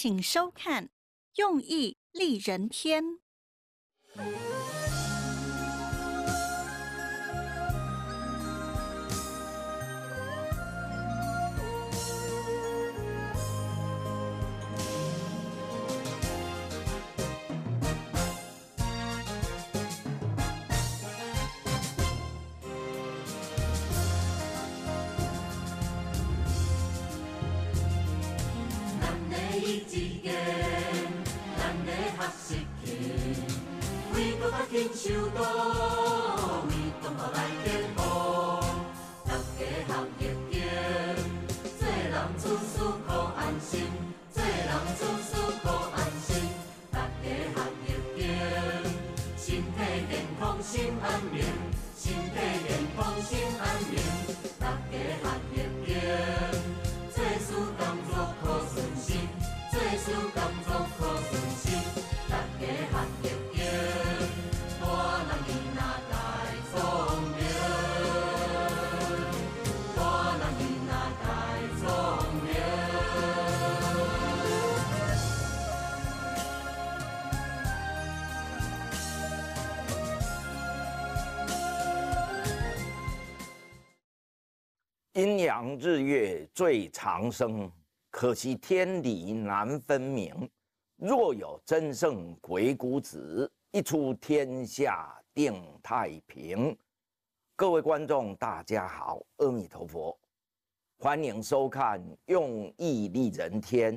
请收看《用意丽人篇》。金修道，为中华来添福，大家好业精。做人处处可安心，做人处处可安心，大家好业精。身体健康心安宁，身体健康心安宁，大家好业精。阴阳日月最长生，可惜天理难分明。若有真圣鬼谷子，一出天下定太平。各位观众，大家好，阿弥陀佛，欢迎收看《用意立人天》，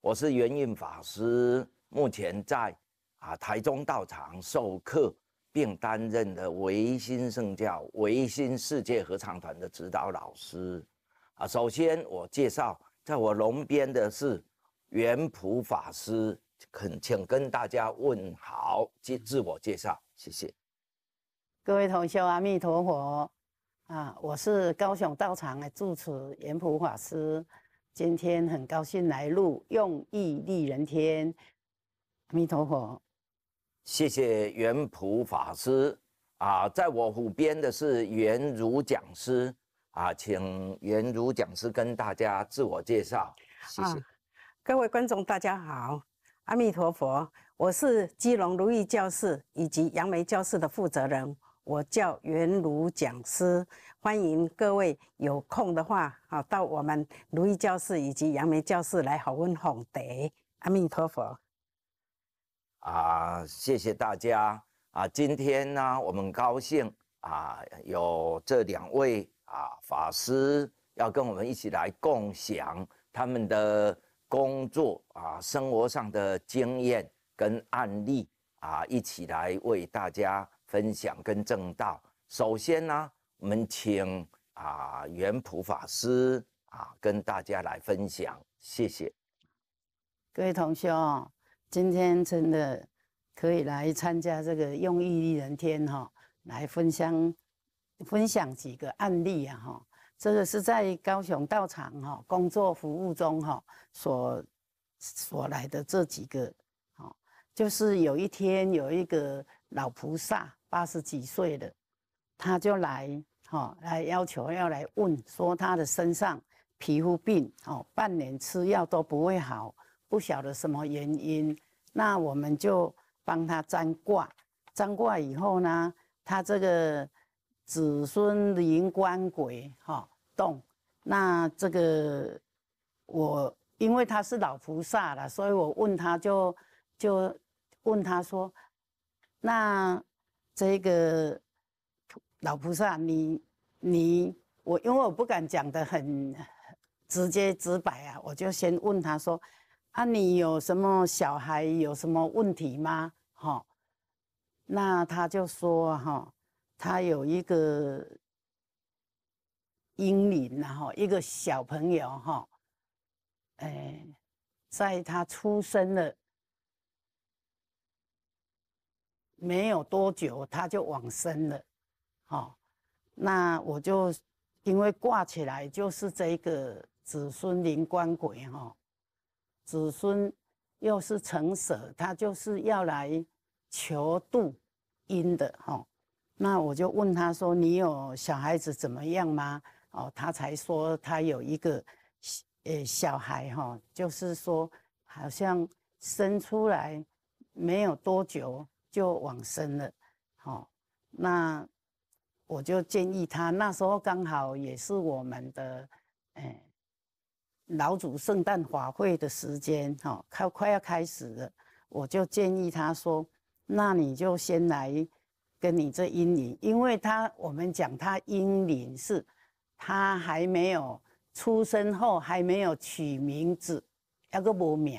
我是元印法师，目前在啊台中道场授课。并担任了维新圣教维新世界合唱团的指导老师，啊，首先我介绍，在我龙边的是圆普法师，恳请跟大家问好，自自我介绍，谢谢。各位同修，阿弥陀佛，啊，我是高雄道场的住持圆普法师，今天很高兴来录《用意利人天》，阿弥陀佛。谢谢元普法师啊，在我湖边的是元如讲师啊，请圆如讲师跟大家自我介绍。谢谢各位观众，大家好，阿弥陀佛，我是基隆如意教室以及杨梅教室的负责人，我叫元如讲师，欢迎各位有空的话啊，到我们如意教室以及杨梅教室来好问弘得。阿弥陀佛。啊，谢谢大家啊！今天呢，我们高兴啊，有这两位啊法师要跟我们一起来共享他们的工作啊、生活上的经验跟案例啊，一起来为大家分享跟正道。首先呢，我们请啊元普法师啊跟大家来分享，谢谢各位同修。今天真的可以来参加这个用意一人天哈，来分享分享几个案例啊哈，这个是在高雄道场哈工作服务中哈所所来的这几个哈，就是有一天有一个老菩萨八十几岁了，他就来哈来要求要来问说他的身上皮肤病哦，半年吃药都不会好。不晓得什么原因，那我们就帮他占卦。占卦以后呢，他这个子孙灵官鬼哈动。那这个我因为他是老菩萨了，所以我问他就就问他说：“那这个老菩萨，你你我因为我不敢讲的很直接直白啊，我就先问他说。”啊，你有什么小孩有什么问题吗？哈，那他就说哈，他有一个英灵然后一个小朋友哈，哎，在他出生了没有多久他就往生了，哈，那我就因为挂起来就是这个子孙灵官鬼哈。子孙又是成舍，他就是要来求度阴的哈。那我就问他说：“你有小孩子怎么样吗？”哦，他才说他有一个呃小孩哈，就是说好像生出来没有多久就往生了。哦，那我就建议他，那时候刚好也是我们的哎。老祖圣诞法会的时间，哈，快快要开始了，我就建议他说：“那你就先来跟你这英灵，因为他我们讲他英灵是他还没有出生后还没有取名字，要个波名，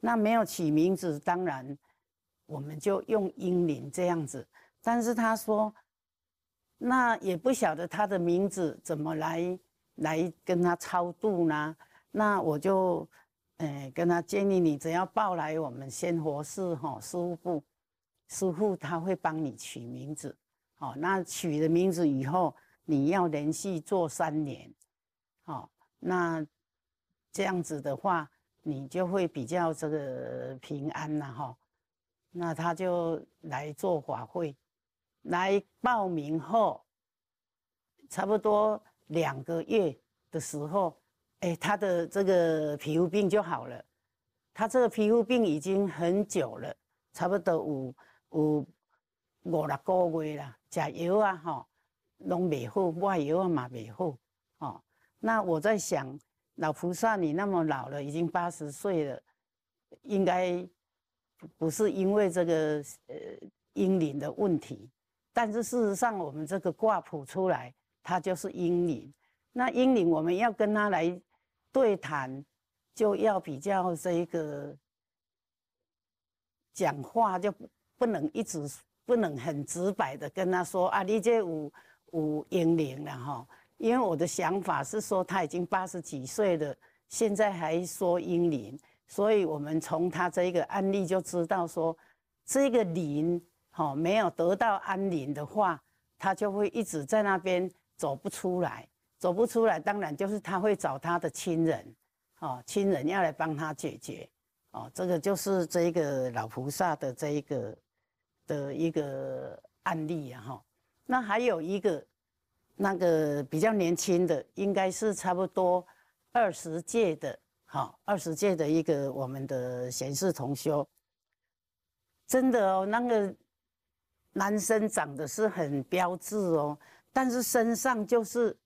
那没有取名字，当然我们就用英灵这样子。但是他说，那也不晓得他的名字怎么来来跟他超度呢？”那我就，呃，跟他建议你，只要报来我们鲜活寺哈，师傅，师傅他会帮你取名字，哦，那取了名字以后，你要连续做三年，哦，那这样子的话，你就会比较这个平安了哈。那他就来做法会，来报名后，差不多两个月的时候。哎，他的这个皮肤病就好了。他这个皮肤病已经很久了，差不多五五五六个月啦。吃药啊，吼，拢未好，外药啊嘛未好，哦。那我在想，老菩萨你那么老了，已经八十岁了，应该不是因为这个呃阴灵的问题。但是事实上，我们这个卦谱出来，它就是阴灵。那阴灵，我们要跟他来。对谈就要比较这个讲话就不能一直不能很直白的跟他说啊，你这五五英灵了哈，因为我的想法是说他已经八十几岁了，现在还说英灵，所以我们从他这个案例就知道说这个灵哈没有得到安宁的话，他就会一直在那边走不出来。走不出来，当然就是他会找他的亲人，哦，亲人要来帮他解决，哦，这个就是这个老菩萨的这一个的一个案例啊，哈。那还有一个那个比较年轻的，应该是差不多二十届的，哈，二十届的一个我们的贤士同修，真的哦，那个男生长得是很标致哦，但是身上就是。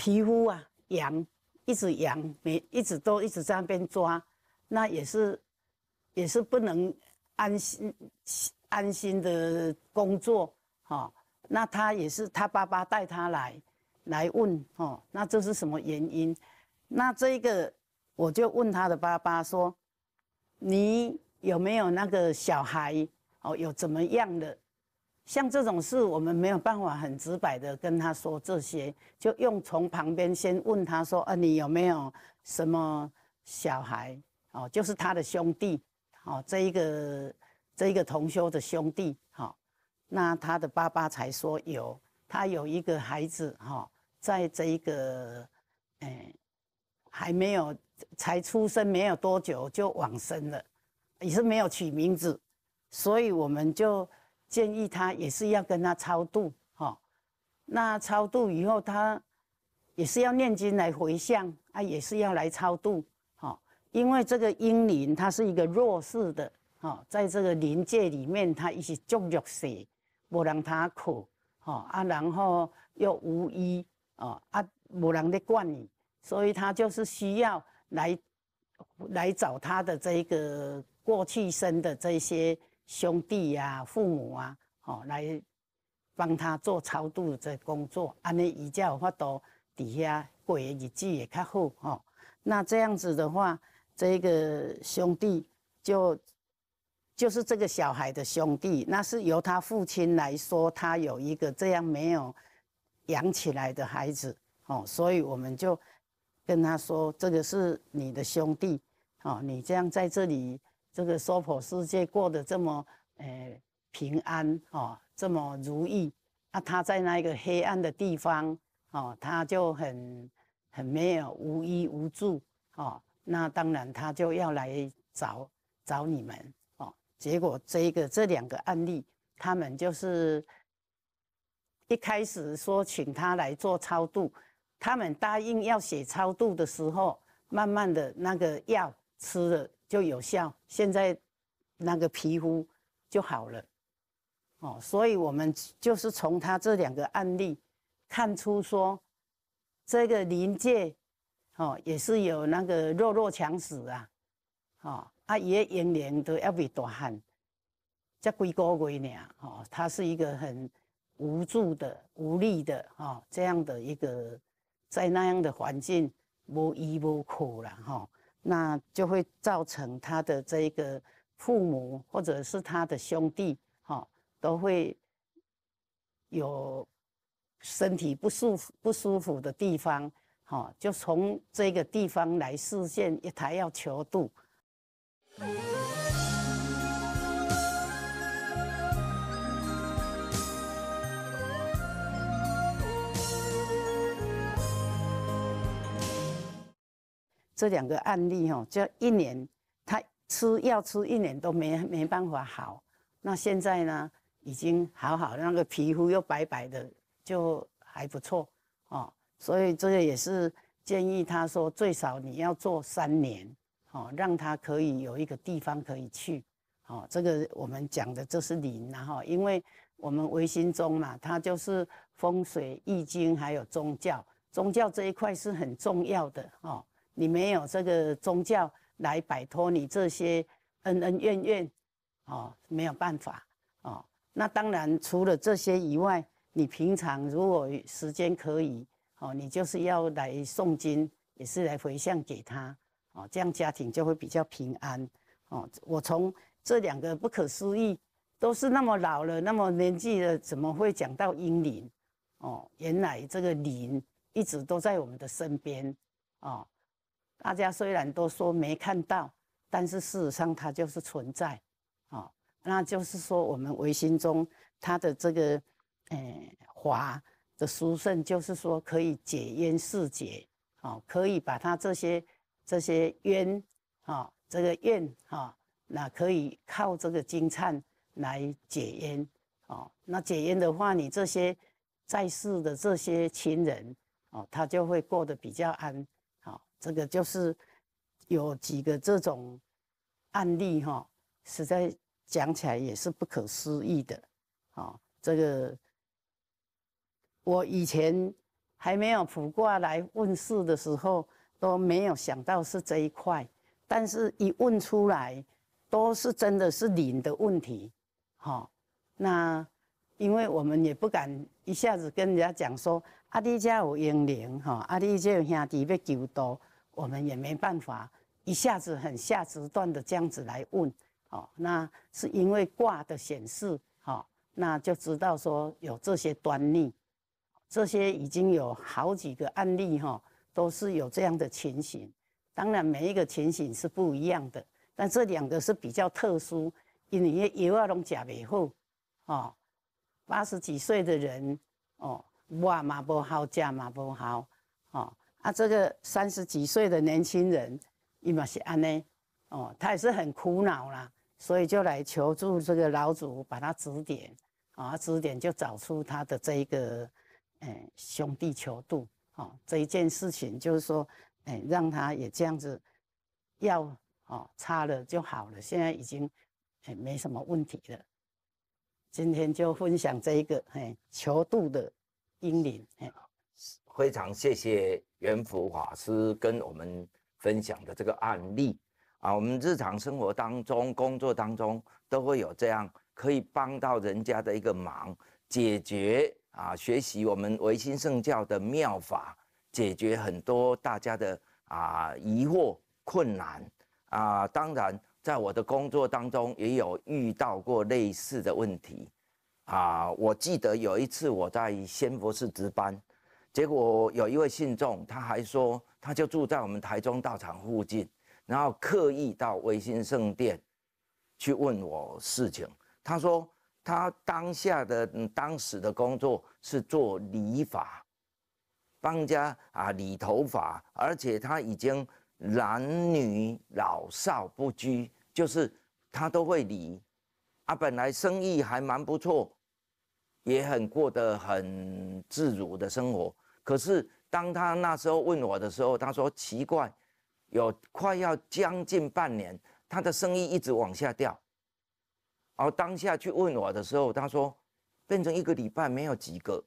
皮肤啊痒，一直痒，每一直都一直在那边抓，那也是，也是不能安心安心的工作哈。那他也是他爸爸带他来来问哦，那这是什么原因？那这个我就问他的爸爸说，你有没有那个小孩哦？有怎么样的？像这种事，我们没有办法很直白的跟他说这些，就用从旁边先问他说：“啊，你有没有什么小孩？哦，就是他的兄弟，哦，这一个这一个同修的兄弟，好，那他的爸爸才说有，他有一个孩子，哈，在这一个，哎，还没有才出生没有多久就往生了，也是没有取名字，所以我们就。建议他也是要跟他超度哈，那超度以后他也是要念经来回向啊，也是要来超度哈，因为这个婴灵他是一个弱势的哈，在这个灵界里面，他一些重弱食，不让他苦哈啊，然后又无依，哦啊，无人的惯你，所以他就是需要来来找他的这个过去生的这些。兄弟呀，父母啊，哦，来帮他做超度这工作，安尼伊才有法度底下过诶日子也较好吼。那这样子的话，这个兄弟就就是这个小孩的兄弟，那是由他父亲来说，他有一个这样没有养起来的孩子，哦，所以我们就跟他说，这个是你的兄弟，哦，你这样在这里。这个娑婆世界过得这么呃平安哦，这么如意，那他在那个黑暗的地方哦，他就很很没有无依无助哦，那当然他就要来找找你们哦。结果这个这两个案例，他们就是一开始说请他来做超度，他们答应要写超度的时候，慢慢的那个药吃了。就有效，现在那个皮肤就好了哦，所以我们就是从他这两个案例看出说，这个临界哦也是有那个弱肉强食啊，哦，他也一年都要比大汉，才几个月呢，哦，他是一个很无助的、无力的哦，这样的一个，在那样的环境无依无靠了哈。那就会造成他的这个父母或者是他的兄弟，哈，都会有身体不舒服不舒服的地方，哈，就从这个地方来实现一台要求度。这两个案例哈，就一年他吃药吃一年都没没办法好，那现在呢已经好好那个皮肤又白白的，就还不错哦。所以这个也是建议他说最少你要做三年哦，让他可以有一个地方可以去哦。这个我们讲的这是灵后因为我们唯心宗嘛，它就是风水、易经还有宗教，宗教这一块是很重要的哦。你没有这个宗教来摆脱你这些恩恩怨怨，哦，没有办法哦。那当然，除了这些以外，你平常如果时间可以，哦，你就是要来诵经，也是来回向给他，哦，这样家庭就会比较平安，哦。我从这两个不可思议，都是那么老了，那么年纪了，怎么会讲到阴灵，哦？原来这个灵一直都在我们的身边，哦。大家虽然都说没看到，但是事实上它就是存在，哦，那就是说我们唯心宗它的这个，诶，华的殊胜，就是说可以解冤释结，哦，可以把它这些这些冤，啊，这个怨，啊，那可以靠这个金忏来解冤，哦，那解冤的话，你这些在世的这些亲人，哦，他就会过得比较安。这个就是有几个这种案例哈，实在讲起来也是不可思议的啊。这个我以前还没有卜卦来问事的时候都没有想到是这一块，但是一问出来都是真的是灵的问题。哈，那因为我们也不敢一下子跟人家讲说阿弟家有英灵哈，阿弟有兄弟要求刀。我们也没办法一下子很下直段的这样子来问，哦，那是因为卦的显示，哦，那就知道说有这些端倪，这些已经有好几个案例，哈，都是有这样的情形。当然，每一个情形是不一样的，但这两个是比较特殊，因为尤二龙假了以后，哦，八十几岁的人，哦，哇，马不好驾，马不好，哦。啊，这个三十几岁的年轻人，伊嘛是安呢，哦，他也是很苦恼啦，所以就来求助这个老祖，把他指点，啊，指点就找出他的这一个，哎，兄弟求渡，好，这一件事情就是说，哎，让他也这样子，药哦，擦了就好了，现在已经，哎，没什么问题了。今天就分享这一个，哎，求渡的英灵，哎。非常谢谢元福法师跟我们分享的这个案例啊，我们日常生活当中、工作当中都会有这样可以帮到人家的一个忙，解决啊，学习我们唯心圣教的妙法，解决很多大家的啊疑惑、困难啊。当然，在我的工作当中也有遇到过类似的问题啊。我记得有一次我在仙佛寺值班。结果有一位信众，他还说，他就住在我们台中道场附近，然后刻意到维新圣殿去问我事情。他说，他当下的当时的工作是做理发，帮家啊理头发，而且他已经男女老少不拘，就是他都会理。啊，本来生意还蛮不错，也很过得很自如的生活。可是，当他那时候问我的时候，他说奇怪，有快要将近半年，他的生意一直往下掉。而当下去问我的时候，他说变成一个礼拜没有几个。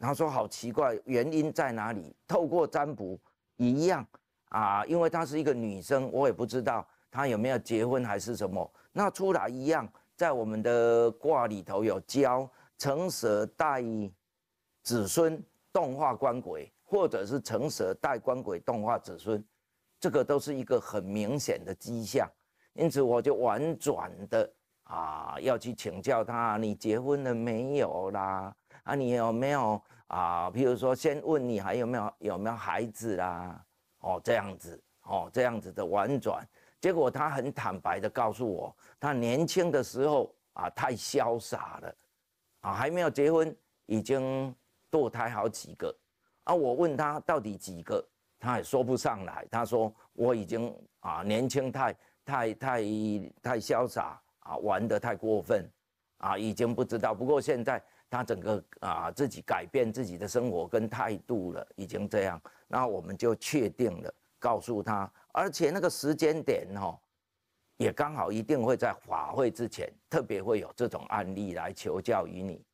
他说好奇怪，原因在哪里？透过占卜一样啊，因为她是一个女生，我也不知道她有没有结婚还是什么。那出来一样，在我们的卦里头有交成蛇带子孙。动画官鬼，或者是成蛇带官鬼动画子孙，这个都是一个很明显的迹象。因此我就婉转的啊，要去请教他：你结婚了没有啦？啊，你有没有啊？譬如说，先问你还有没有有没有孩子啦？哦，这样子哦，这样子的婉转。结果他很坦白的告诉我，他年轻的时候啊，太潇洒了啊，还没有结婚已经。堕胎好几个，啊！我问他到底几个，他也说不上来。他说我已经啊年轻太太太太潇洒啊玩得太过分啊，已经不知道。不过现在他整个啊自己改变自己的生活跟态度了，已经这样。那我们就确定了，告诉他，而且那个时间点哦。也刚好一定会在法会之前，特别会有这种案例来求教于你。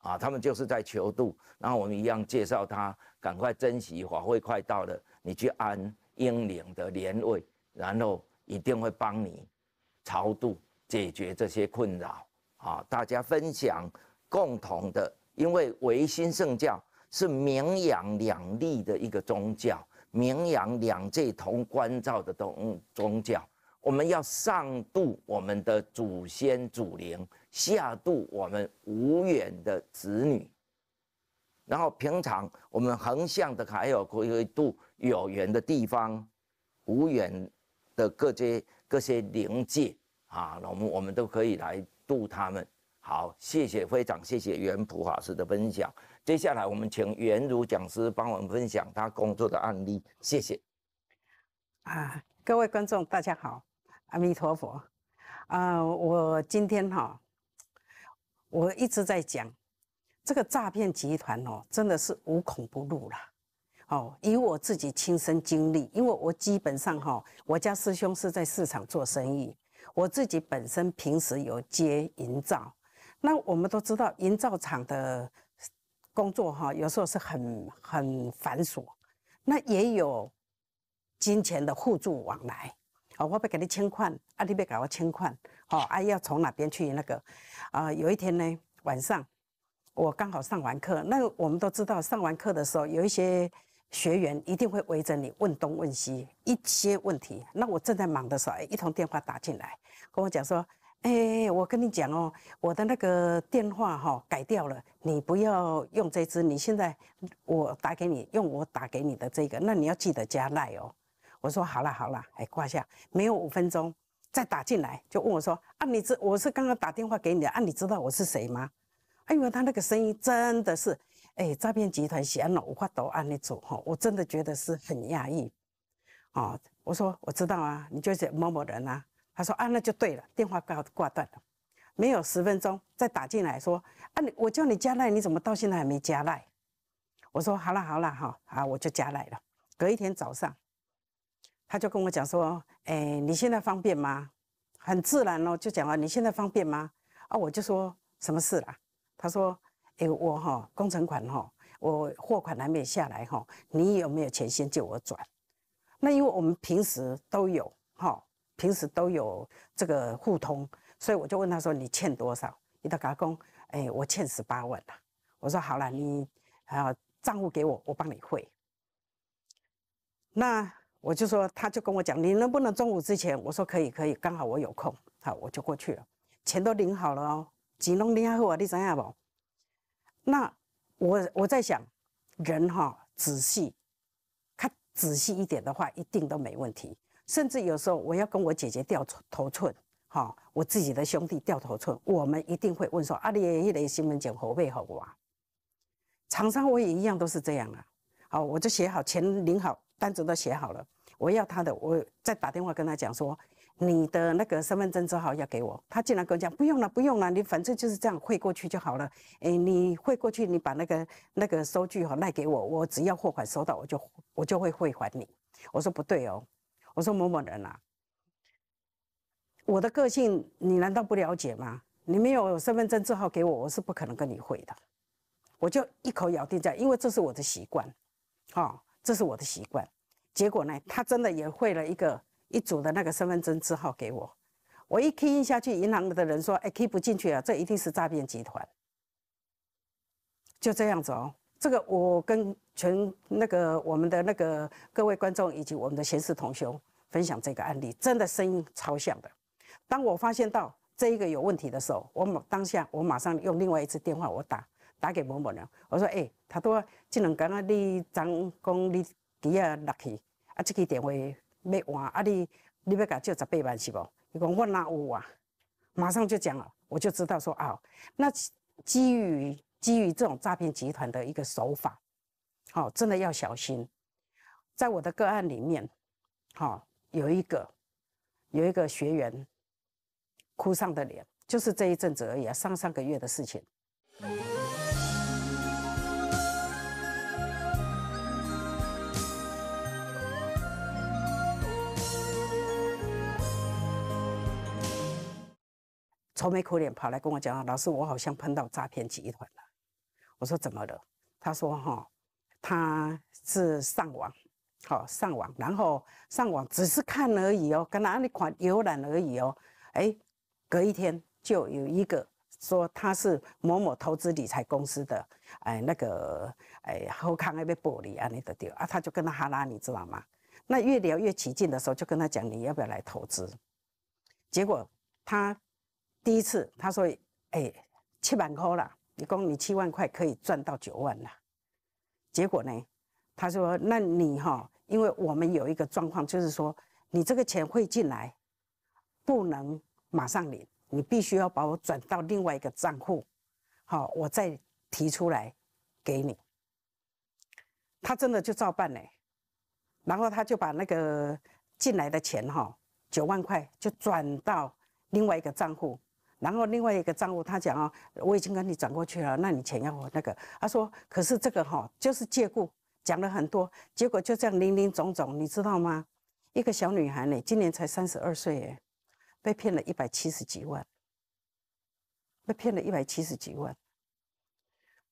啊，他们就是在求渡，然后我们一样介绍他，赶快珍惜，法会快到了，你去安英灵的莲位，然后一定会帮你超度，解决这些困扰。啊，大家分享，共同的，因为唯心圣教是名扬两利的一个宗教，名扬两界同关照的宗宗教，我们要上渡我们的祖先祖灵。下度我们无缘的子女，然后平常我们横向的还有可以度有缘的地方，无缘的各些各些灵界啊，我们我们都可以来度他们。好，谢谢会长，谢谢元普法师的分享。接下来我们请元儒讲师帮我们分享他工作的案例。谢谢。啊，各位观众大家好，阿弥陀佛。啊，我今天哈。我一直在讲，这个诈骗集团哦，真的是无孔不入了。哦，以我自己亲身经历，因为我基本上哈，我家师兄是在市场做生意，我自己本身平时有接营造，那我们都知道，营造厂的工作哈，有时候是很很繁琐，那也有金钱的互助往来。啊，我要给你签款，啊，你别给我签款，好，啊，要从哪边去那个，啊，有一天呢，晚上，我刚好上完课，那我们都知道，上完课的时候，有一些学员一定会围着你问东问西一些问题。那我正在忙的时候，哎，一通电话打进来，跟我讲说，哎，我跟你讲哦，我的那个电话哈改掉了，你不要用这支，你现在我打给你，用我打给你的这个，那你要记得加赖哦。我说好了好了，哎挂下，没有五分钟再打进来，就问我说啊，你知我是刚刚打电话给你的啊？你知道我是谁吗？哎呦，他那个声音真的是，哎，诈骗集团闲了五花都按你走哈，我真的觉得是很压抑，啊，我说我知道啊，你就是某某人啊。他说啊，那就对了，电话告挂断了，没有十分钟再打进来说啊，你我叫你加赖，你怎么到现在还没加赖？我说好了好了哈，啊我就加赖了。隔一天早上。他就跟我讲说：“哎，你现在方便吗？很自然哦，就讲了你现在方便吗？啊，我就说什么事啦？他说：哎，我哈工程款哈，我货款难免下来哈，你有没有钱先借我转？那因为我们平时都有哈，平时都有这个互通，所以我就问他说：你欠多少？你的加工哎，我欠十八万了。我说好了，你啊账户给我，我帮你汇。”那。”我就说，他就跟我讲，你能不能中午之前？我说可以，可以，刚好我有空。好，我就过去了，钱都领好了哦。几弄领下后，我立怎样那我我在想，人哈仔细看仔细一点的话，一定都没问题。甚至有时候我要跟我姐姐掉头寸，哈，我自己的兄弟掉头寸，我们一定会问说，阿里一类新闻简何谓好不啊？厂商我也一样都是这样啊。好，我就写好，钱领好。单子都写好了，我要他的，我再打电话跟他讲说，你的那个身份证字号要给我。他竟然跟我讲，不用了，不用了，你反正就是这样汇过去就好了。哎，你汇过去，你把那个那个收据哦、赖给我，我只要货款收到，我就我就会汇还你。我说不对哦，我说某某人啊，我的个性你难道不了解吗？你没有身份证字号给我，我是不可能跟你汇的。我就一口咬定这样，因为这是我的习惯，哦。这是我的习惯，结果呢，他真的也汇了一个一组的那个身份证字号给我，我一 key 下去，银行的人说：“哎，key 不进去啊，这一定是诈骗集团。”就这样子哦，这个我跟全那个我们的那个各位观众以及我们的前事同修分享这个案例，真的声音超像的。当我发现到这一个有问题的时候，我马当下我马上用另外一次电话我打打给某某人，我说：“哎。”他拄啊，这两天啊，你张讲你机仔落去，啊，这个电话要换，啊，你你要甲借十八万是无？伊讲我哪有啊，马上就讲了，我就知道说啊，那基于基于这种诈骗集团的一个手法，好，真的要小心。在我的个案里面，好有一个有一个学员哭丧的脸，就是这一阵子而已，啊，上上个月的事情。愁眉苦脸跑来跟我讲老师，我好像碰到诈骗集团了。我说怎么了？他说哈，他是上网，好上网，然后上网只是看而已哦，跟哪里看浏览而已哦。哎，隔一天就有一个说他是某某投资理财公司的，哎那个哎后康那边玻璃啊那个的啊，他就跟他哈拉，你知道吗？那越聊越起劲的时候，就跟他讲你要不要来投资？结果他。第一次，他说：“哎，七万块啦，一共你七万块可以赚到九万了。”结果呢，他说：“那你哈，因为我们有一个状况，就是说你这个钱会进来，不能马上领，你必须要把我转到另外一个账户，好，我再提出来给你。”他真的就照办嘞，然后他就把那个进来的钱哈，九万块就转到另外一个账户。然后另外一个账户，他讲哦，我已经跟你转过去了，那你钱要我那个。他说，可是这个哈，就是借故讲了很多，结果就这样零零总总，你知道吗？一个小女孩呢，今年才三十二岁，被骗了一百七十几万，被骗了一百七十几万，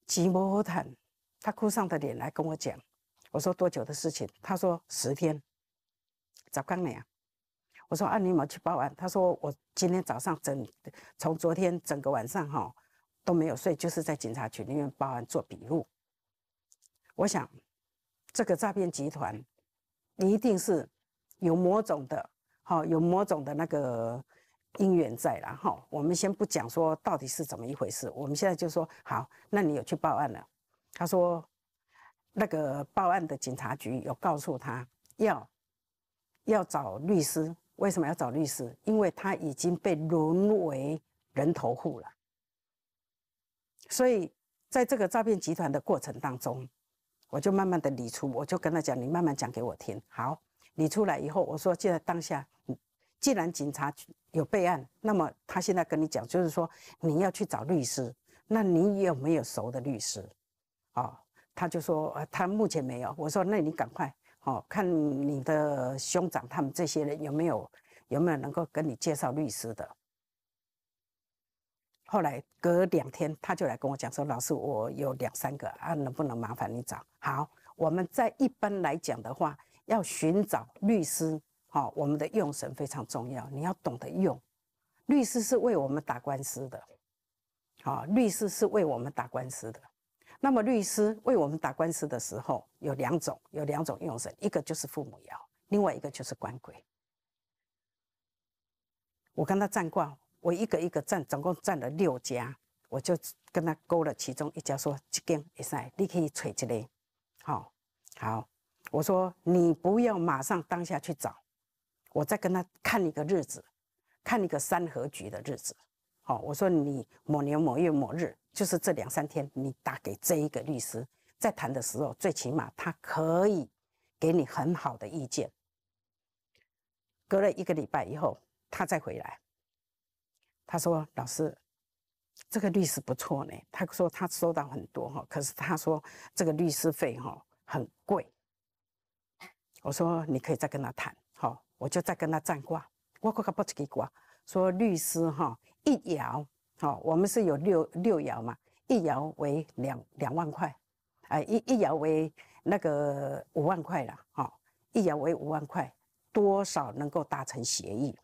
急魔毯，她哭上的脸来跟我讲，我说多久的事情？她说十天，找讲哪？我说啊，你有有去报案？他说我今天早上整从昨天整个晚上哈都没有睡，就是在警察局里面报案做笔录。我想这个诈骗集团一定是有某种的哈，有某种的那个因缘在了哈。我们先不讲说到底是怎么一回事，我们现在就说好，那你有去报案了？他说那个报案的警察局有告诉他要要找律师。为什么要找律师？因为他已经被沦为人头户了。所以，在这个诈骗集团的过程当中，我就慢慢的理出，我就跟他讲，你慢慢讲给我听。好，理出来以后，我说既然当下，既然警察有备案，那么他现在跟你讲，就是说你要去找律师，那你有没有熟的律师？啊，他就说，他目前没有。我说，那你赶快。哦，看你的兄长他们这些人有没有有没有能够跟你介绍律师的？后来隔两天，他就来跟我讲说：“老师，我有两三个啊，能不能麻烦你找？”好，我们在一般来讲的话，要寻找律师，哦，我们的用神非常重要，你要懂得用。律师是为我们打官司的，好，律师是为我们打官司的。那么律师为我们打官司的时候，有两种，有两种用神，一个就是父母爻，另外一个就是官鬼。我跟他占卦，我一个一个占，总共占了六家，我就跟他勾了其中一家，说这间会生，你可以催一个，好，好，我说你不要马上当下去找，我再跟他看一个日子，看一个三合局的日子。哦，我说你某年某月某日，就是这两三天，你打给这一个律师，在谈的时候，最起码他可以给你很好的意见。隔了一个礼拜以后，他再回来，他说：“老师，这个律师不错呢。”他说他收到很多哈，可是他说这个律师费哈很贵。我说你可以再跟他谈，好，我就再跟他占卦，我不自己卦，说律师哈。一摇，好，我们是有六六摇嘛？一摇为两两万块，啊，一一摇为那个五万块了，好，一摇为五万块，多少能够达成协议？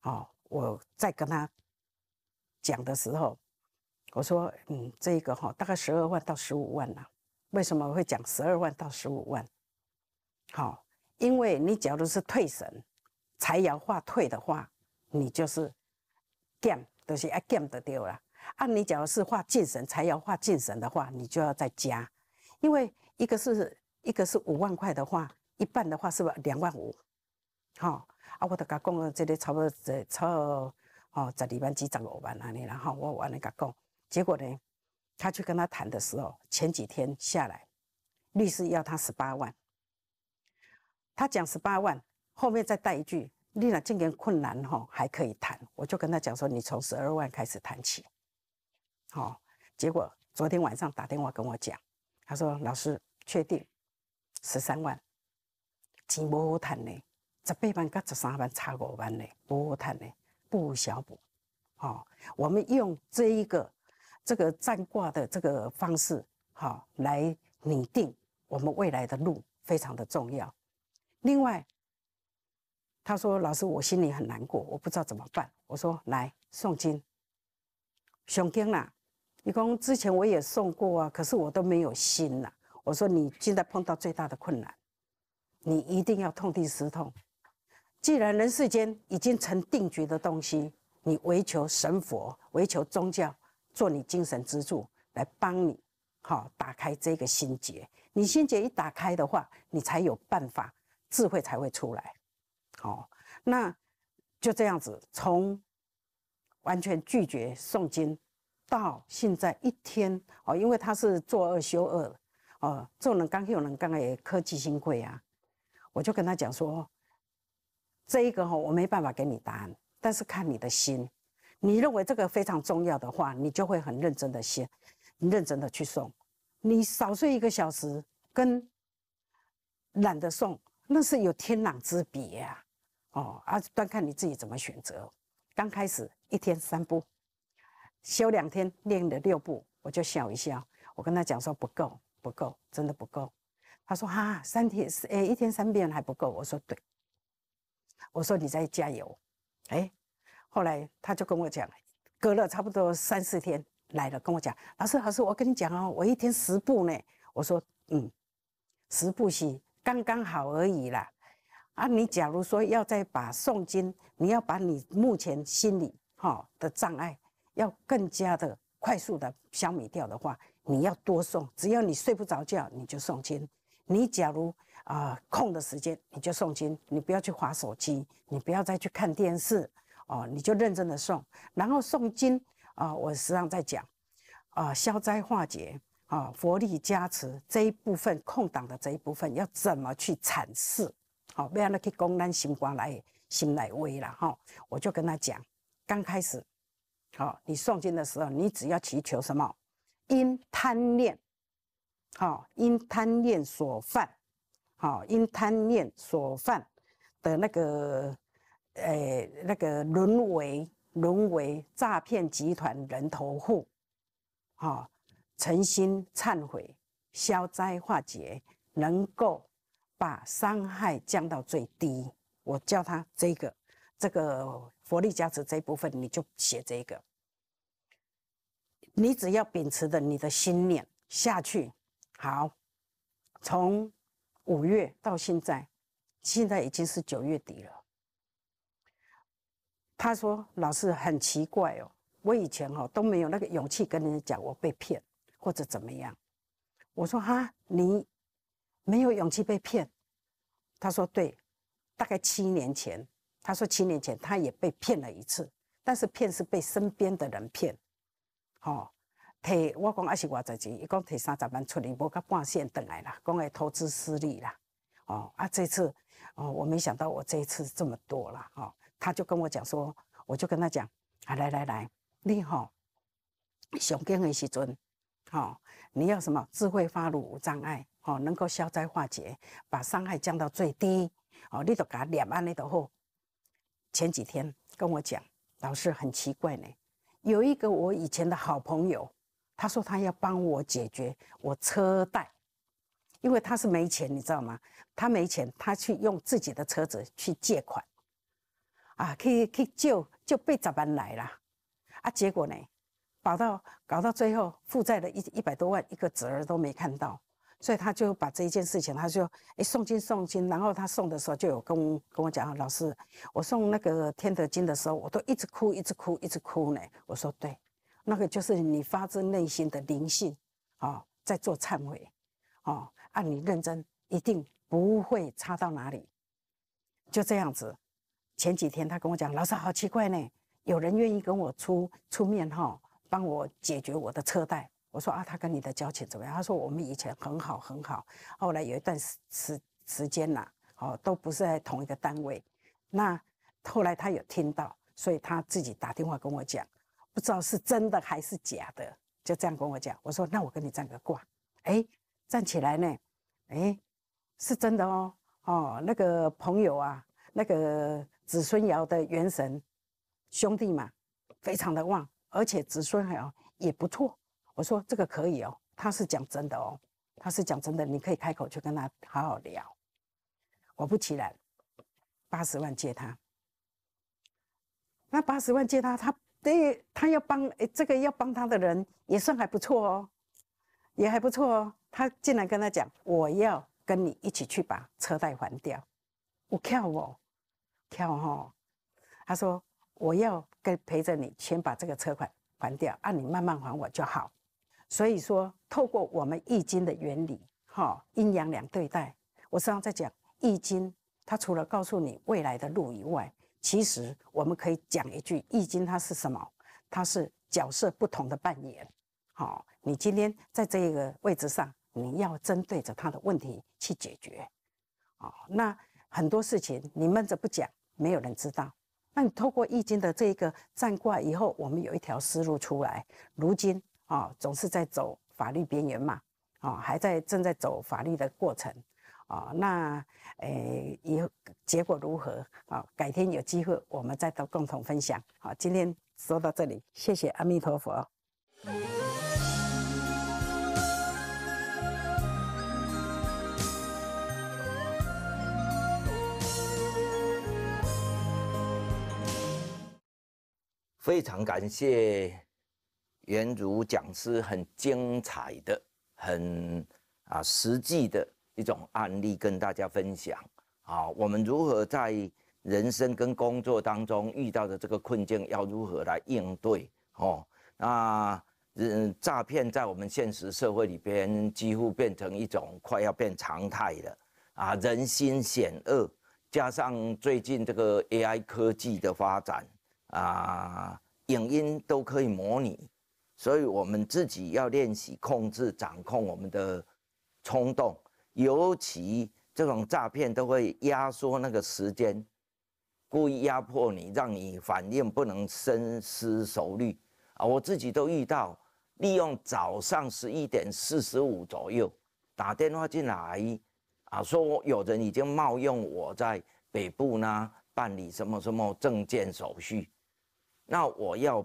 好，我再跟他讲的时候，我说，嗯，这一个哈，大概十二万到十五万呐。为什么会讲十二万到十五万？好，因为你假如是退神财爻化退的话，你就是。减就是要减得掉了啊！你假如是画进神，才要画进神的话，你就要再加，因为一个是一个是五万块的话，一半的话是不两万五，哈啊！我得甲讲了，这里差不多在差哦十二万至十五万那里，然后我我那个讲，结果呢，他去跟他谈的时候，前几天下来，律师要他十八万，他讲十八万，后面再带一句。你那今天困难哈还可以谈，我就跟他讲说，你从十二万开始谈起，好。结果昨天晚上打电话跟我讲，他说老师确定十三万，钱好谈呢，十八万跟十三万差五万不好谈呢，不补小补。哦，我们用这一个这个占卦的这个方式好来拟定我们未来的路非常的重要。另外。他说：“老师，我心里很难过，我不知道怎么办。”我说：“来诵经，诵经啦！你共之前我也诵过，啊，可是我都没有心呐。”我说：“你现在碰到最大的困难，你一定要痛定思痛。既然人世间已经成定局的东西，你唯求神佛，唯求宗教做你精神支柱，来帮你好打开这个心结。你心结一打开的话，你才有办法，智慧才会出来。”哦，那就这样子，从完全拒绝诵经到现在一天哦，因为他是作恶修恶哦，做人刚有人刚也科技新贵啊，我就跟他讲说，这一个哈我没办法给你答案，但是看你的心，你认为这个非常重要的话，你就会很认真的心，认真的去送。你少睡一个小时跟懒得送，那是有天壤之别啊。哦啊，端看你自己怎么选择。刚开始一天三步，休两天练了六步，我就笑一笑。我跟他讲说不够，不够，真的不够。他说哈，三天是诶，一天三遍还不够。我说对，我说你再加油。哎，后来他就跟我讲，隔了差不多三四天来了，跟我讲，老师，老师，我跟你讲哦，我一天十步呢。我说嗯，十步是刚刚好而已啦。啊，你假如说要再把诵经，你要把你目前心理哈的障碍，要更加的快速的消灭掉的话，你要多诵。只要你睡不着觉，你就诵经。你假如啊空的时间，你就诵经。你不要去划手机，你不要再去看电视哦，你就认真的诵。然后诵经啊，我时常在讲啊，消灾化解啊，佛力加持这一部分空档的这一部分要怎么去阐释？好，不要去攻咱心肝来，心来危了哈。我就跟他讲，刚开始，好，你诵经的时候，你只要祈求什么？因贪念，好，因贪念所犯，好，因贪念所犯的那个，诶，那个沦为沦为诈骗集团人头户，好，诚心忏悔，消灾化解，能够。把伤害降到最低，我叫他这个，这个佛力加持这一部分，你就写这个。你只要秉持的你的心念下去，好，从五月到现在，现在已经是九月底了。他说：“老师很奇怪哦，我以前哈都没有那个勇气跟人家讲我被骗或者怎么样。”我说：“哈，你。”没有勇气被骗，他说对，大概七年前，他说七年前他也被骗了一次，但是骗是被身边的人骗，哦。摕我讲还是偌济钱，一共摕三十万出去，无甲半线等来啦，讲个投资失利啦，哦啊，这次哦，我没想到我这一次这么多了，哈，他就跟我讲说，我就跟他讲，啊来来来，你好，上镜的时阵，哦、你要什么智慧发露无障碍。哦，能够消灾化解，把伤害降到最低。哦，你都给他念安，你都好。前几天跟我讲，老师很奇怪呢。有一个我以前的好朋友，他说他要帮我解决我车贷，因为他是没钱，你知道吗？他没钱，他去用自己的车子去借款，啊，可以可以救，就被砸安来了。啊，结果呢，搞到搞到最后负债的一一百多万，一个子儿都没看到。所以他就把这一件事情，他就哎，诵经诵经。”然后他送的时候就有跟跟我讲：“啊，老师，我送那个《天德经》的时候，我都一直哭，一直哭，一直哭呢。”我说：“对，那个就是你发自内心的灵性，哦，在做忏悔，哦，啊，你认真，一定不会差到哪里。”就这样子。前几天他跟我讲：“老师，好奇怪呢，有人愿意跟我出出面哈，帮我解决我的车贷。”我说啊，他跟你的交情怎么样？他说我们以前很好很好，后来有一段时时时间呐，哦，都不是在同一个单位。那后来他有听到，所以他自己打电话跟我讲，不知道是真的还是假的，就这样跟我讲。我说那我跟你占个卦，哎，站起来呢，哎，是真的哦哦，那个朋友啊，那个子孙爻的元神兄弟嘛，非常的旺，而且子孙爻也不错。我说这个可以哦，他是讲真的哦，他是讲真的，你可以开口去跟他好好聊。果不其然，八十万借他，那八十万借他，他等于他要帮诶这个要帮他的人也算还不错哦，也还不错哦。他竟然跟他讲，我要跟你一起去把车贷还掉，我跳我跳哈，他说我要跟陪着你先把这个车款还掉，按你慢慢还我就好。所以说，透过我们易经的原理，哈，阴阳两对待。我时常在讲易经，它除了告诉你未来的路以外，其实我们可以讲一句，易经它是什么？它是角色不同的扮演。好，你今天在这个位置上，你要针对着他的问题去解决。哦，那很多事情你闷着不讲，没有人知道。那你透过易经的这一个占卦以后，我们有一条思路出来。如今。哦，总是在走法律边缘嘛，哦，还在正在走法律的过程，哦，那诶，以后结果如何？哦？改天有机会我们再都共同分享。好，今天说到这里，谢谢阿弥陀佛，非常感谢。原如讲师很精彩的、很啊实际的一种案例跟大家分享啊，我们如何在人生跟工作当中遇到的这个困境要如何来应对哦？那嗯，诈骗在我们现实社会里边几乎变成一种快要变常态了啊，人心险恶，加上最近这个 AI 科技的发展啊，影音都可以模拟。所以，我们自己要练习控制、掌控我们的冲动，尤其这种诈骗都会压缩那个时间，故意压迫你，让你反应不能深思熟虑啊！我自己都遇到，利用早上十一点四十五左右打电话进来啊，说有人已经冒用我在北部呢办理什么什么证件手续，那我要。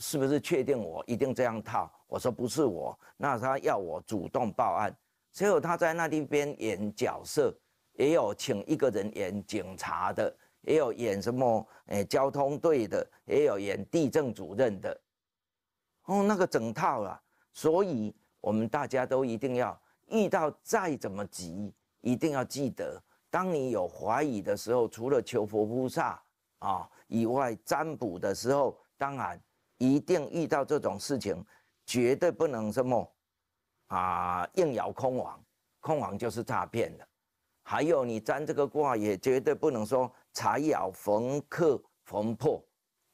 是不是确定我一定这样套？我说不是我，那他要我主动报案。最后他在那里边演角色，也有请一个人演警察的，也有演什么诶交通队的，也有演地震主任的，哦那个整套了。所以我们大家都一定要遇到再怎么急，一定要记得，当你有怀疑的时候，除了求佛菩萨啊以外，占卜的时候，当然。一定遇到这种事情，绝对不能什么啊硬咬空王，空王就是诈骗的。还有你占这个卦也绝对不能说财咬逢克逢破，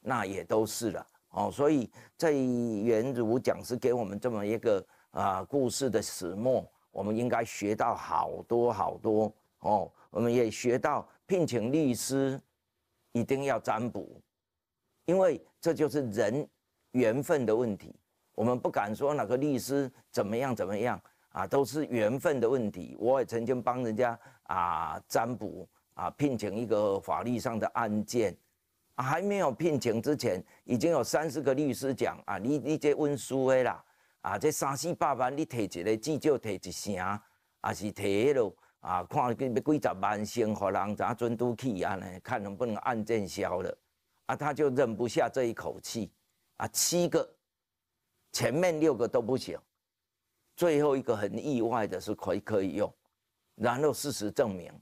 那也都是了哦。所以这元儒讲师给我们这么一个啊故事的始末，我们应该学到好多好多哦。我们也学到聘请律师一定要占卜，因为这就是人。缘分的问题，我们不敢说哪个律师怎么样怎么样啊，都是缘分的问题。我也曾经帮人家啊占卜啊，聘请一个法律上的案件，还没有聘请之前，已经有三四个律师讲啊，你你这文书的啦，啊这三四百万你提一个，至少提一成，还是提迄啰啊，看要几十万先给人家尊嘟起案呢，看能不能案件消了啊，他就忍不下这一口气。啊，七个，前面六个都不行，最后一个很意外的是可以可以用，然后事实证明，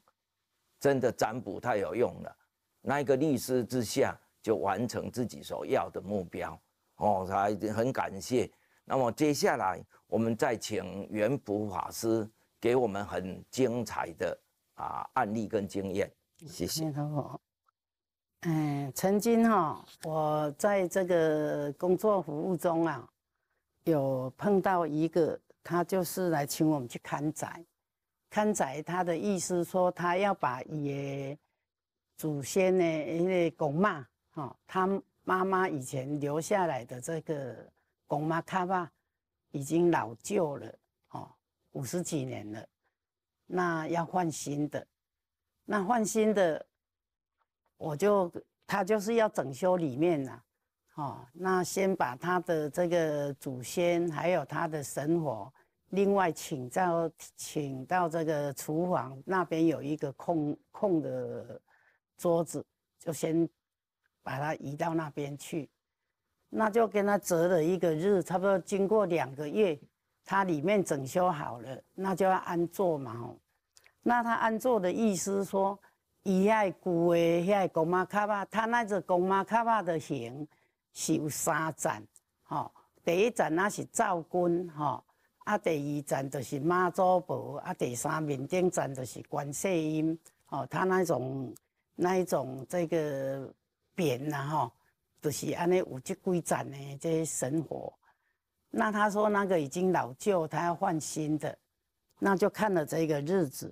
真的占卜太有用了，那一个律师之下就完成自己所要的目标，哦，他很感谢。那么接下来我们再请原卜法师给我们很精彩的啊案例跟经验，谢谢。嗯，曾经哈，我在这个工作服务中啊，有碰到一个，他就是来请我们去看宅。看宅他的意思说，他要把伊的祖先呢，那公妈哈，他妈妈以前留下来的这个公妈卡巴已经老旧了哦，五十几年了，那要换新的，那换新的。我就他就是要整修里面呐，哦，那先把他的这个祖先还有他的神火，另外请到请到这个厨房那边有一个空空的桌子，就先把它移到那边去，那就跟他择了一个日，差不多经过两个月，他里面整修好了，那就要安座嘛，哦，那他安座的意思说。伊遐旧的遐公马卡巴，他那只公马卡巴的形是有三站，吼，第一站那是赵军，吼，啊，第二站就是妈祖婆，啊，第三面顶站就是观世音，吼，他那种那一种这个匾，然后就是安尼有这几站的这神火。那他说那个已经老旧，他要换新的，那就看了这个日子。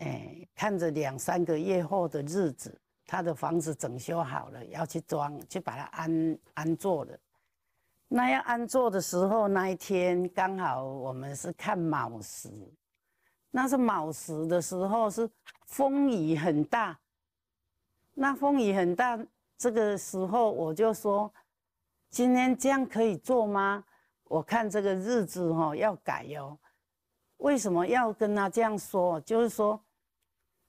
哎，看着两三个月后的日子，他的房子整修好了，要去装，去把它安安坐了。那要安坐的时候，那一天刚好我们是看卯时，那是卯时的时候，是风雨很大。那风雨很大，这个时候我就说，今天这样可以做吗？我看这个日子哈要改哟。为什么要跟他这样说？就是说，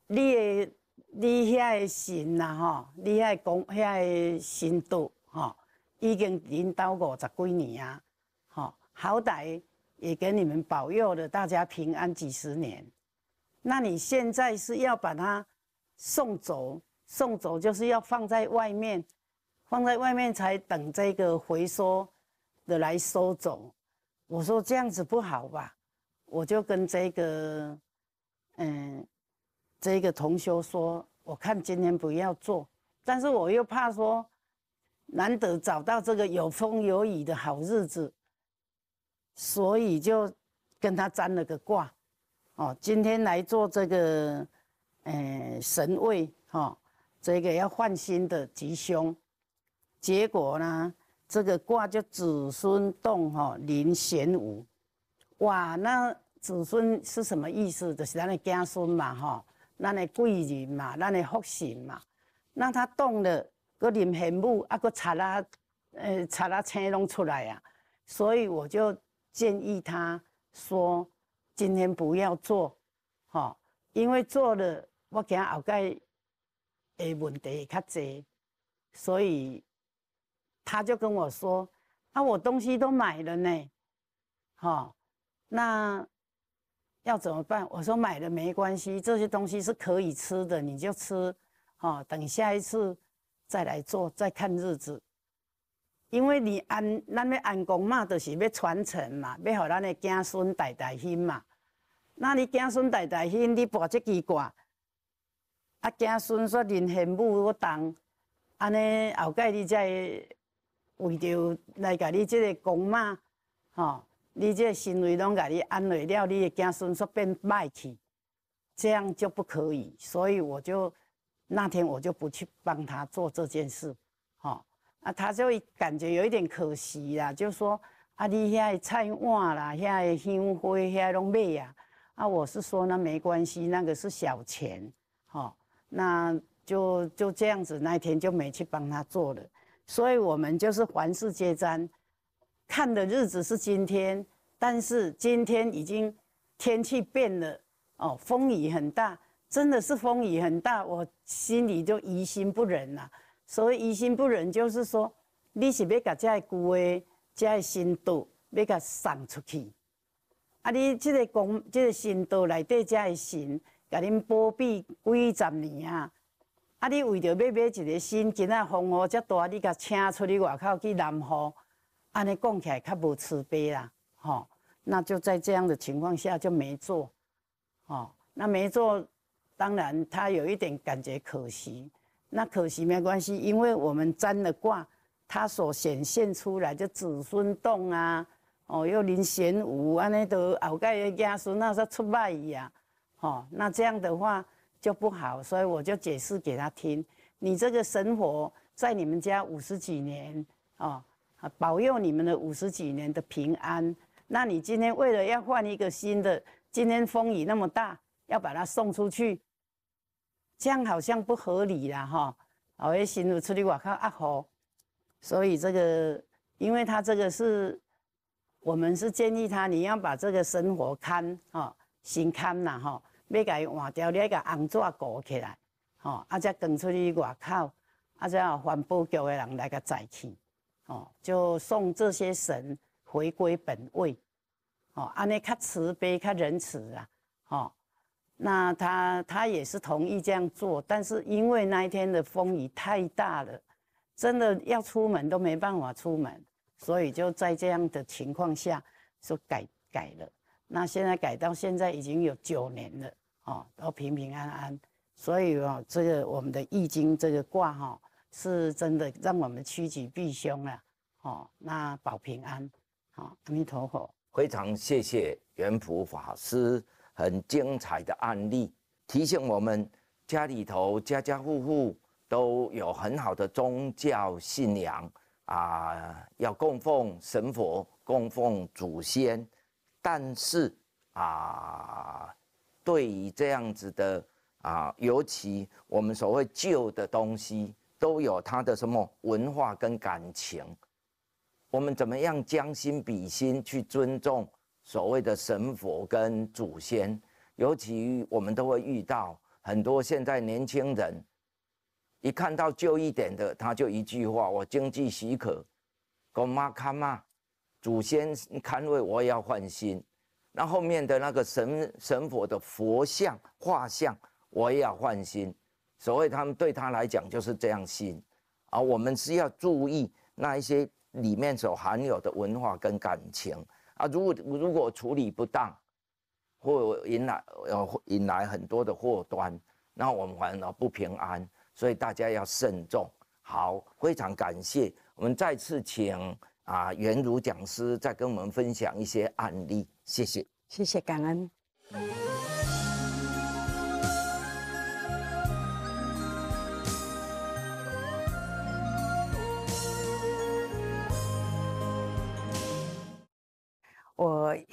你、你遐的心呐，哈，你遐公遐的心度，哈，已经引导我十几年啊，哈，好歹也给你们保佑了大家平安几十年。那你现在是要把他送走？送走就是要放在外面，放在外面才等这个回收的来收走。我说这样子不好吧？我就跟这个，嗯，这个同修说，我看今天不要做，但是我又怕说，难得找到这个有风有雨的好日子，所以就跟他占了个卦，哦，今天来做这个，呃，神位哈，这个要换新的吉凶，结果呢，这个卦就子孙动哈，临玄武。哇，那子孙是什么意思？就是咱的子孙嘛，吼，咱的贵人嘛，咱的福星嘛。那他动了，搁林黑木，还搁插啊，呃，插啊，青拢出来啊。所以我就建议他说，今天不要做，吼，因为做了，我惊后盖的问题较济。所以他就跟我说，那我东西都买了呢，吼。那要怎么办？我说买了没关系，这些东西是可以吃的，你就吃。哦，等下一次再来做，再看日子。因为你安，咱要安公妈，就是要传承嘛，要给咱的子孙代代兴嘛。那你子孙代代兴，你把这几卦啊，子孙说人羡慕我当，安尼后盖你再为着来给你这个公妈，哦。你这行为拢给你安慰了，你的子孙速变卖去，这样就不可以。所以我就那天我就不去帮他做这件事，哦、啊，他就感觉有一点可惜啦，就说啊，你遐菜碗啦，遐香灰遐拢买呀，啊，我是说那没关系，那个是小钱，吼，那就就这样子，那一天就没去帮他做了。所以我们就是凡事皆沾。看的日子是今天，但是今天已经天气变了哦，风雨很大，真的是风雨很大，我心里就于心不忍了。所以于心不忍就是说，你是要把这孤的、这新度要甲送出去。啊，你即个公即个新度内底，这诶神甲恁保庇几十年啊。啊，你为着要买一个新今仔，风雨遮大，你甲请出去外口去南方，安尼讲起来可不慈悲啦，吼，那就在这样的情况下就没做，吼，那没做，当然他有一点感觉可惜，那可惜没关系，因为我们占了卦，他所显现出来就子孙动啊，哦，又临贤武，安尼都后盖的家孙那时候出卖呀，吼，那这样的话就不好，所以我就解释给他听，你这个生活在你们家五十几年哦。保佑你们的五十几年的平安。那你今天为了要换一个新的，今天风雨那么大，要把它送出去，这样好像不合理啦，哈。哦，新屋出去外靠压雨，所以这个，因为他这个是我们是建议他，你要把这个生活堪，哈，新堪啦，哈，要改换掉，你要安纸盖起来，哈，啊再跟出去外口，啊再环保局的人来个载去。哦，就送这些神回归本位，哦，安尼较慈悲、较仁慈啊，哦，那他他也是同意这样做，但是因为那一天的风雨太大了，真的要出门都没办法出门，所以就在这样的情况下说改改了。那现在改到现在已经有九年了，哦，都平平安安，所以啊，这个我们的易经这个卦哈。是真的让我们趋吉避凶了，哦，那保平安，哦，阿弥陀佛，非常谢谢元普法师很精彩的案例，提醒我们家里头家家户户都有很好的宗教信仰啊，要供奉神佛，供奉祖先，但是啊，对于这样子的啊，尤其我们所谓旧的东西。都有他的什么文化跟感情？我们怎么样将心比心去尊重所谓的神佛跟祖先？尤其我们都会遇到很多现在年轻人，一看到旧一点的，他就一句话：我经济许可，公妈看嘛，祖先看位我也要换新。那后面的那个神神佛的佛像画像，我也要换新。所谓他们对他来讲就是这样信，啊，我们是要注意那一些里面所含有的文化跟感情啊，如果如果处理不当，或引来呃引来很多的祸端，那我们反而不平安，所以大家要慎重。好，非常感谢，我们再次请啊袁儒讲师再跟我们分享一些案例，谢谢，谢谢感恩。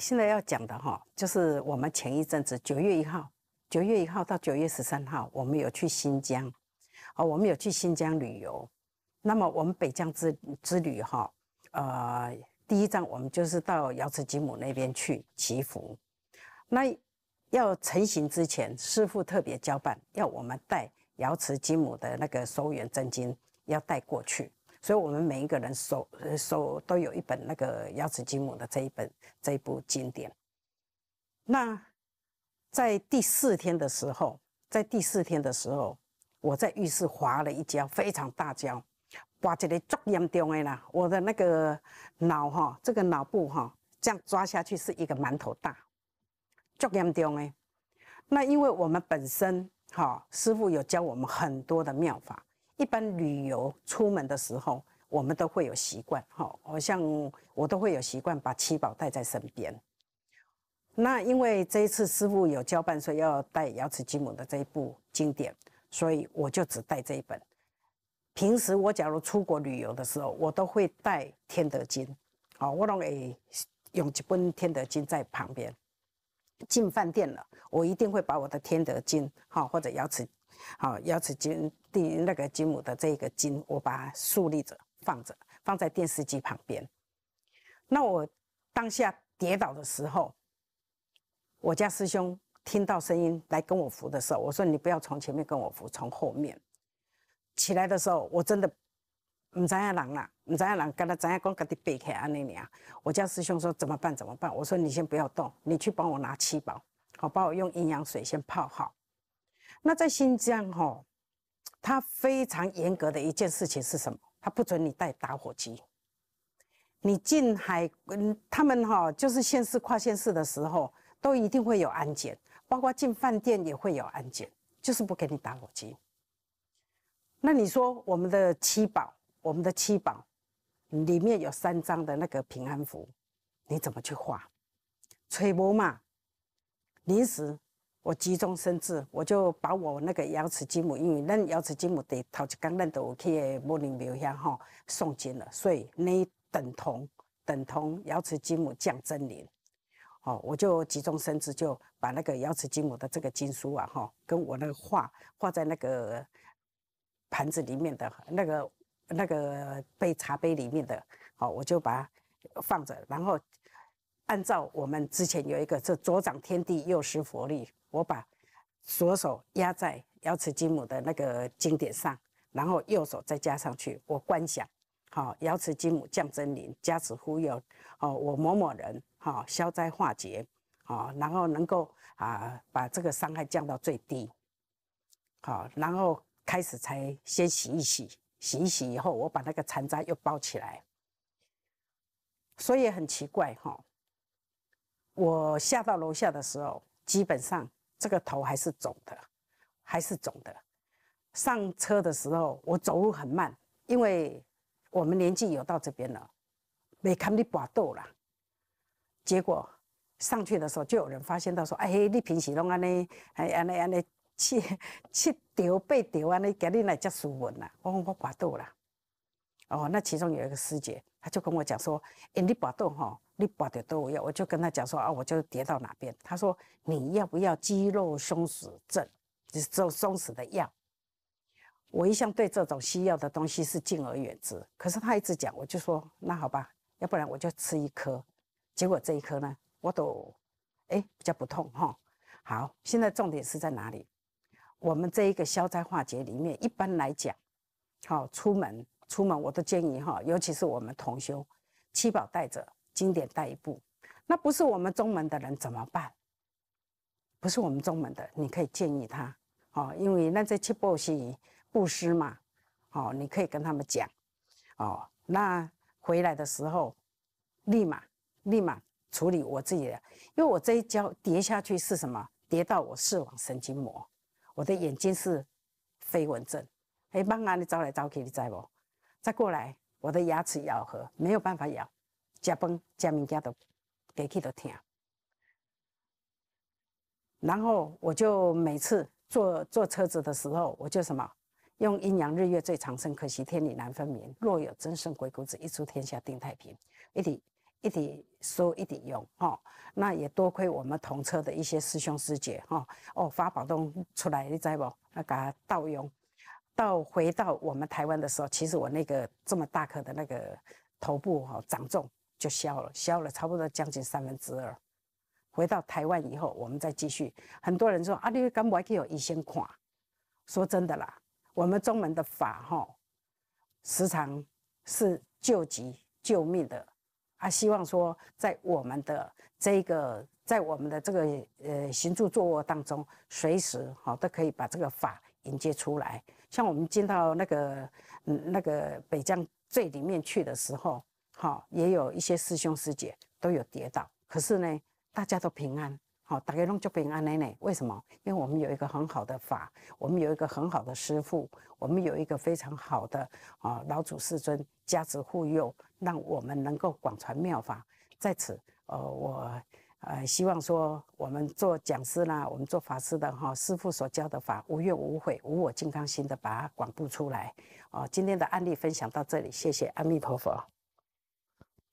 现在要讲的哈，就是我们前一阵子九月一号，九月一号到九月十三号，我们有去新疆，哦，我们有去新疆旅游。那么我们北疆之之旅哈，呃，第一站我们就是到瑶池吉姆那边去祈福。那要成行之前，师傅特别交办，要我们带瑶池吉姆的那个收元真经，要带过去。所以，我们每一个人手手都有一本那个《瑶池金母》的这一本这一部经典。那在第四天的时候，在第四天的时候，我在浴室滑了一跤，非常大跤，哇！这里抓严重的啦，我的那个脑哈，这个脑部哈，这样抓下去是一个馒头大，抓严重的。那因为我们本身哈，师傅有教我们很多的妙法。一般旅游出门的时候，我们都会有习惯，哈，好，像我都会有习惯把七宝带在身边。那因为这一次师傅有交办说要带《瑶池金母》的这一部经典，所以我就只带这一本。平时我假如出国旅游的时候，我都会带《天德经》，好，我拢会用吉本《天德经》在旁边。进饭店了，我一定会把我的《天德经》好或者《瑶池》好《瑶池经》。第那个金母的这个金，我把它竖立着放着，放在电视机旁边。那我当下跌倒的时候，我家师兄听到声音来跟我扶的时候，我说你不要从前面跟我扶，从后面。起来的时候，我真的唔知阿郎啦，唔知阿郎，跟他怎样讲，跟他避开啊那里啊。我家师兄说怎么办？怎么办？我说你先不要动，你去帮我拿七宝，好帮我用阴阳水先泡好。那在新疆哈。他非常严格的一件事情是什么？他不准你带打火机。你进海，嗯，他们哈就是县市跨县市的时候，都一定会有安检，包括进饭店也会有安检，就是不给你打火机。那你说我们的七宝，我们的七宝里面有三张的那个平安符，你怎么去画？吹摩嘛，临时。我急中生智，我就把我那个瑶池金母，因为那瑶池金母的头一刚认我，去摩尼林庙乡哈诵经了，所以那等同等同瑶池金母降真灵，哦，我就急中生智，就把那个瑶池金母的这个经书啊哈，跟我那个画画在那个盘子里面的那个那个杯茶杯里面的，好，我就把它放着，然后按照我们之前有一个这左掌天地，右施佛力。我把左手压在瑶池金母的那个经典上，然后右手再加上去，我观想，好，瑶池金母降真灵，加持护佑，哦，我某某人，好，消灾化解，好，然后能够啊把这个伤害降到最低，好，然后开始才先洗一洗，洗一洗以后，我把那个残渣又包起来，所以很奇怪哈，我下到楼下的时候，基本上。这个头还是肿的，还是肿的。上车的时候，我走路很慢，因为我们年纪有到这边了，没看你跋倒了。结果上去的时候，就有人发现到说：“哎你平时拢安尼，安尼安尼七七条八条啊，你今日来接输稳啦。”我讲我跋倒了。”哦，那其中有一个师姐，她就跟我讲说：“因你跋倒吼。”你包的都要，我就跟他讲说啊，我就跌到哪边。他说你要不要肌肉松弛症？就是做松弛的药。我一向对这种西药的东西是敬而远之。可是他一直讲，我就说那好吧，要不然我就吃一颗。结果这一颗呢，我都哎比较不痛哈。好，现在重点是在哪里？我们这一个消灾化解里面，一般来讲，好出门出门我都建议哈，尤其是我们同修七宝带着。经典带一步。那不是我们中门的人怎么办？不是我们中门的，你可以建议他哦。因为那在七波是布施嘛，哦，你可以跟他们讲哦。那回来的时候，立马立马处理我自己的，因为我这一跤跌下去是什么？跌到我视网神经膜，我的眼睛是飞蚊症。哎，妈，你招来招去，你在不？再过来，我的牙齿咬合没有办法咬。食饭、食物件都过去都疼，然后我就每次坐坐车子的时候，我就什么用阴阳日月最长生，可惜天理难分明。若有真圣鬼谷子一出，天下定太平。一体一体说一点用，哈。那也多亏我们同车的一些师兄师姐，哈哦，法宝洞出来，你知不？那给他盗用，到回到我们台湾的时候，其实我那个这么大颗的那个头部哈长重。就消了，消了差不多将近三分之二。回到台湾以后，我们再继续。很多人说：“啊，你干嘛去有以前款。”说真的啦，我们中门的法哈，时常是救急救命的。啊，希望说在我们的这个，在我们的这个呃行住坐卧当中，随时哈都可以把这个法迎接出来。像我们进到那个嗯、那个北疆最里面去的时候。好，也有一些师兄师姐都有跌倒，可是呢，大家都平安。好，大家弄就平安呢。嘞。为什么？因为我们有一个很好的法，我们有一个很好的师父，我们有一个非常好的啊老祖世尊加持护佑，让我们能够广传妙法。在此，呃，我呃希望说，我们做讲师啦，我们做法师的哈，师父所教的法，无怨无悔，无我健康心的把它广布出来。哦，今天的案例分享到这里，谢谢阿弥陀佛。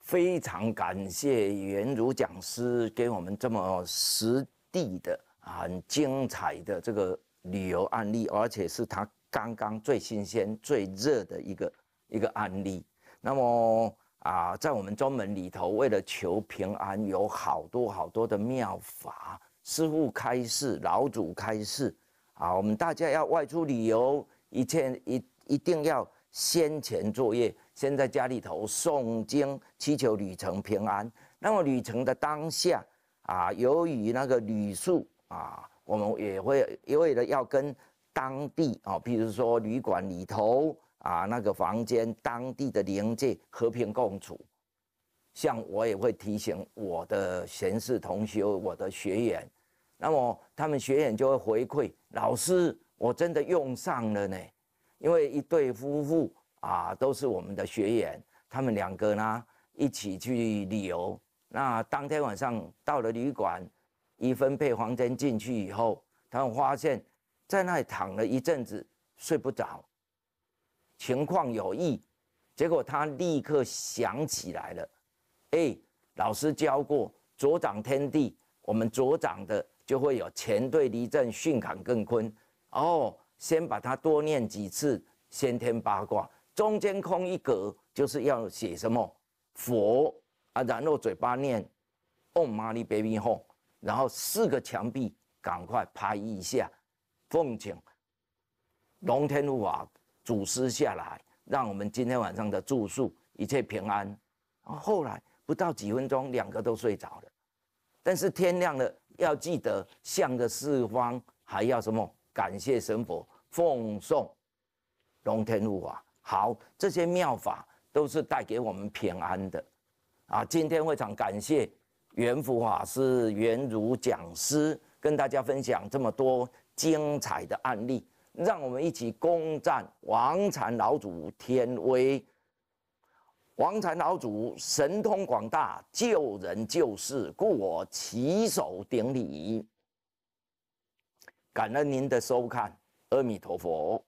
非常感谢元儒讲师给我们这么实地的、很精彩的这个旅游案例，而且是他刚刚最新鲜、最热的一个一个案例。那么啊，在我们中门里头，为了求平安，有好多好多的妙法，师傅开示，老祖开示啊，我们大家要外出旅游，一切一一定要先前作业。先在家里头诵经，祈求旅程平安。那么旅程的当下啊，由于那个旅宿啊，我们也会为了要跟当地啊，譬如说旅馆里头啊那个房间当地的邻界和平共处。像我也会提醒我的前世同学、我的学员，那么他们学员就会回馈老师，我真的用上了呢，因为一对夫妇。啊，都是我们的学员，他们两个呢一起去旅游。那当天晚上到了旅馆，一分配房间进去以后，他们发现，在那里躺了一阵子睡不着，情况有异。结果他立刻想起来了，哎，老师教过左掌天地，我们左掌的就会有前对离阵巽坎艮坤。哦，先把它多念几次先天八卦。中间空一格，就是要写什么佛啊，然后嘴巴念 “Om Mani p a m h m 然后四个墙壁赶快拍一下，奉请龙天护法祖师下来，让我们今天晚上的住宿一切平安。然后后来不到几分钟，两个都睡着了。但是天亮了，要记得向着四方，还要什么感谢神佛，奉送龙天护法。好，这些妙法都是带给我们平安的，啊！今天非常感谢袁福法师、袁如讲师跟大家分享这么多精彩的案例，让我们一起攻占王禅老祖天威。王禅老祖神通广大，救人救世，故我起手顶礼。感恩您的收看，阿弥陀佛。